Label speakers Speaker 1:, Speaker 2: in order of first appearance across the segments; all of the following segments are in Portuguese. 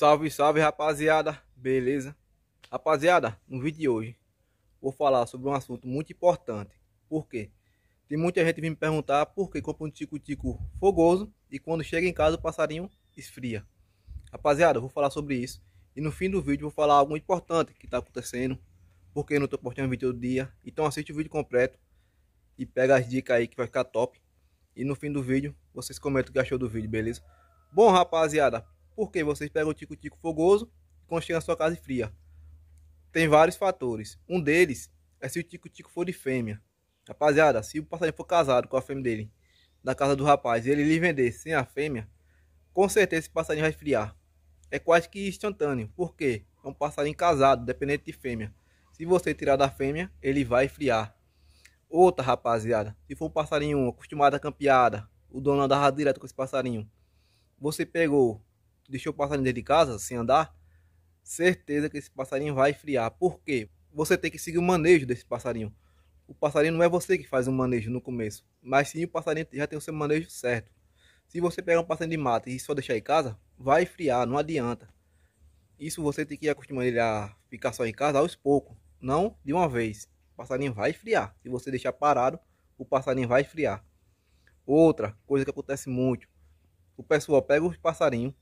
Speaker 1: Salve, salve rapaziada, beleza? Rapaziada, no vídeo de hoje vou falar sobre um assunto muito importante. Por quê? Tem muita gente vindo me perguntar por que compra um tico-tico fogoso e quando chega em casa o passarinho esfria. Rapaziada, vou falar sobre isso e no fim do vídeo vou falar algo importante que está acontecendo, porque eu não estou postando vídeo todo dia. Então assiste o vídeo completo e pega as dicas aí que vai ficar top. E no fim do vídeo vocês comentam o que achou do vídeo, beleza? Bom, rapaziada, porque vocês pegam o tico-tico fogoso e constroem a sua casa fria. Tem vários fatores. Um deles é se o tico-tico for de fêmea. Rapaziada, se o passarinho for casado com a fêmea dele, na casa do rapaz, e ele lhe vender sem a fêmea, com certeza esse passarinho vai friar. É quase que instantâneo. Por quê? É um passarinho casado, dependente de fêmea. Se você tirar da fêmea, ele vai friar. Outra, rapaziada, se for um passarinho acostumado à campeada, o dono andava direto com esse passarinho. Você pegou, deixou o passarinho dentro de casa, sem andar, certeza que esse passarinho vai friar. Por quê? Você tem que seguir o manejo desse passarinho. O passarinho não é você que faz o manejo no começo, mas sim o passarinho já tem o seu manejo certo. Se você pegar um passarinho de mata e só deixar em casa, vai friar, não adianta. Isso você tem que acostumar ele a ficar só em casa aos poucos, não de uma vez. O passarinho vai friar. Se você deixar parado, o passarinho vai friar. Outra coisa que acontece muito, o pessoal pega os passarinhos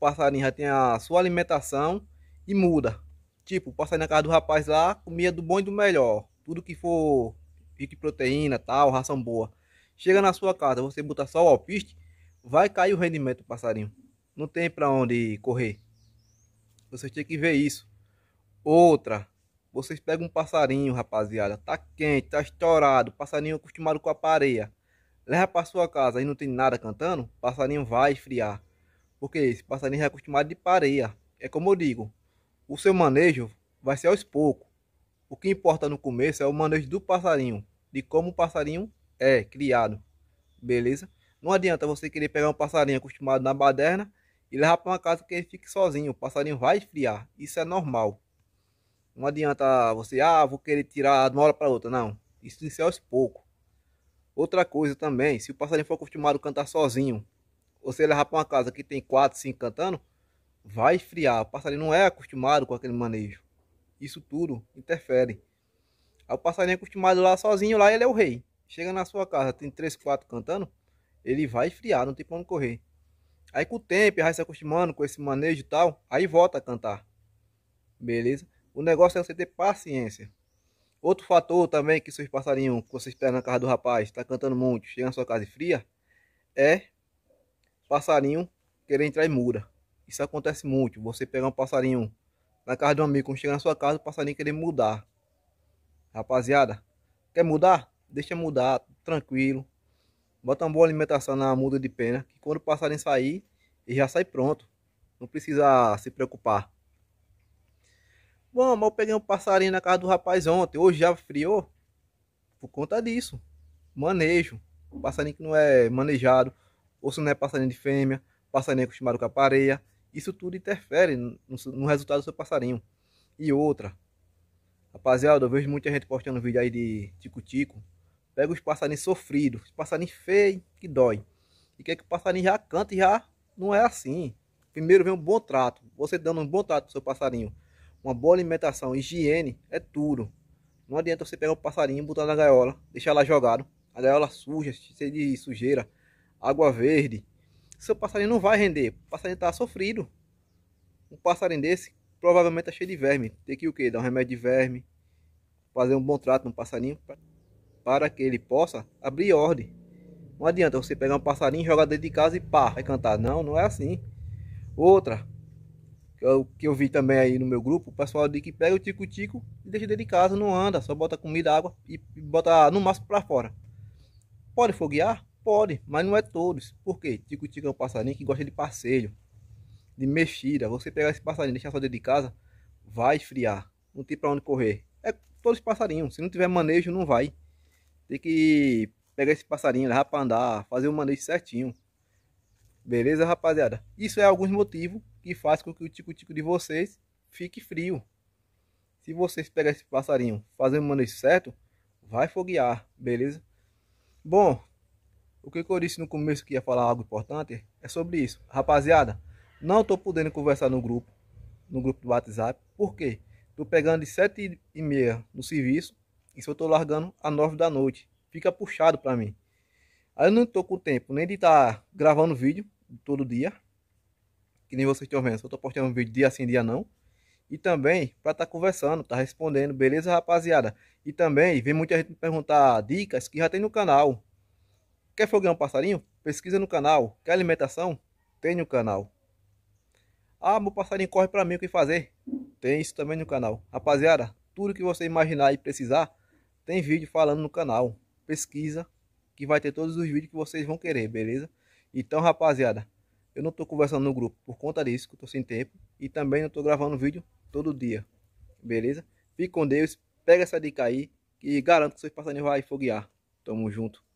Speaker 1: passarinho já tem a sua alimentação e muda. Tipo, passarinho na casa do rapaz lá comia do bom e do melhor. Tudo que for pique proteína, tal, ração boa. Chega na sua casa, você botar só o alpiste, vai cair o rendimento do passarinho. Não tem para onde correr. Vocês têm que ver isso. Outra, vocês pegam um passarinho, rapaziada. Tá quente, tá estourado. Passarinho acostumado com a pareia. Leva para sua casa e não tem nada cantando, passarinho vai esfriar porque esse passarinho é acostumado de pareia. É como eu digo, o seu manejo vai ser aos poucos. O que importa no começo é o manejo do passarinho, de como o passarinho é criado, beleza? Não adianta você querer pegar um passarinho acostumado na baderna e levar para uma casa que ele fique sozinho. O passarinho vai esfriar, isso é normal. Não adianta você, ah, vou querer tirar de uma hora para outra, não. Isso tem que ser aos poucos. Outra coisa também, se o passarinho for acostumado a cantar sozinho, ou ele levar para uma casa que tem 4, 5 cantando, vai esfriar. O passarinho não é acostumado com aquele manejo. Isso tudo interfere. Aí o passarinho é acostumado lá sozinho, lá ele é o rei. Chega na sua casa, tem 3, 4 cantando, ele vai esfriar, não tem para onde correr. Aí com o tempo, vai se acostumando com esse manejo e tal, aí volta a cantar. Beleza? O negócio é você ter paciência. Outro fator também que seus passarinhos, que você espera na casa do rapaz, está cantando muito, chega na sua casa e fria, é passarinho querer entrar em mura. Isso acontece muito. Você pegar um passarinho na casa de um amigo, quando chega na sua casa, o passarinho querer mudar. Rapaziada, quer mudar? Deixa mudar, tranquilo. Bota uma boa alimentação na muda de pena, que quando o passarinho sair, ele já sai pronto. Não precisa se preocupar. Bom, mas eu peguei um passarinho na casa do rapaz ontem. Hoje já friou. Por conta disso. Manejo. passarinho que não é manejado ou se não é passarinho de fêmea, passarinho acostumado com a pareia. Isso tudo interfere no, no resultado do seu passarinho. E outra, rapaziada, eu vejo muita gente postando vídeo aí de tico-tico. Pega os passarinhos sofridos, passarinho passarinhos que dói. E quer que o passarinho já cante, já não é assim. Primeiro vem um bom trato. Você dando um bom trato pro seu passarinho. Uma boa alimentação, higiene, é tudo. Não adianta você pegar o passarinho, botar na gaiola, deixar lá jogado. A gaiola suja, cheia de sujeira água verde, seu passarinho não vai render. O passarinho está sofrido. Um passarinho desse provavelmente está cheio de verme. Tem que o quê? Dar um remédio de verme, fazer um bom trato no passarinho para que ele possa abrir ordem. Não adianta você pegar um passarinho, jogar dentro de casa e pá, vai é cantar. Não, não é assim. Outra, que eu, que eu vi também aí no meu grupo, o pessoal diz que pega o tico-tico e deixa dentro de casa, não anda, só bota comida, água e, e bota no máximo para fora. Pode foguear? Pode, mas não é todos. Por quê? Tico-tico é um passarinho que gosta de passeio, de mexida. Você pegar esse passarinho e deixar só dentro de casa, vai esfriar. Não tem para onde correr. É todos os passarinhos. Se não tiver manejo, não vai. Tem que pegar esse passarinho, levar para andar, fazer o manejo certinho. Beleza, rapaziada? Isso é alguns motivos que faz com que o tico-tico de vocês fique frio. Se vocês pegarem esse passarinho, fazer o manejo certo, vai foguear, beleza? Bom, o que eu disse no começo que ia falar algo importante é sobre isso. Rapaziada, não tô podendo conversar no grupo, no grupo do WhatsApp. Por quê? Tô pegando de sete e meia no serviço e se eu tô largando às nove da noite. Fica puxado para mim. Aí eu não tô com tempo nem de estar tá gravando vídeo todo dia, que nem vocês estão vendo. Só tô postando vídeo dia sim, dia não. E também para estar tá conversando, tá respondendo, beleza, rapaziada? E também vem muita gente me perguntar dicas que já tem no canal Quer foguear um passarinho? Pesquisa no canal. Quer alimentação? Tem no canal. Ah, meu passarinho corre para mim, o que fazer? Tem isso também no canal. Rapaziada, tudo que você imaginar e precisar, tem vídeo falando no canal. Pesquisa, que vai ter todos os vídeos que vocês vão querer, beleza? Então, rapaziada, eu não tô conversando no grupo por conta disso, que eu tô sem tempo. E também não tô gravando vídeo todo dia, beleza? Fique com Deus, pega essa dica aí, e garanto que seus passarinhos vai foguear. Tamo junto.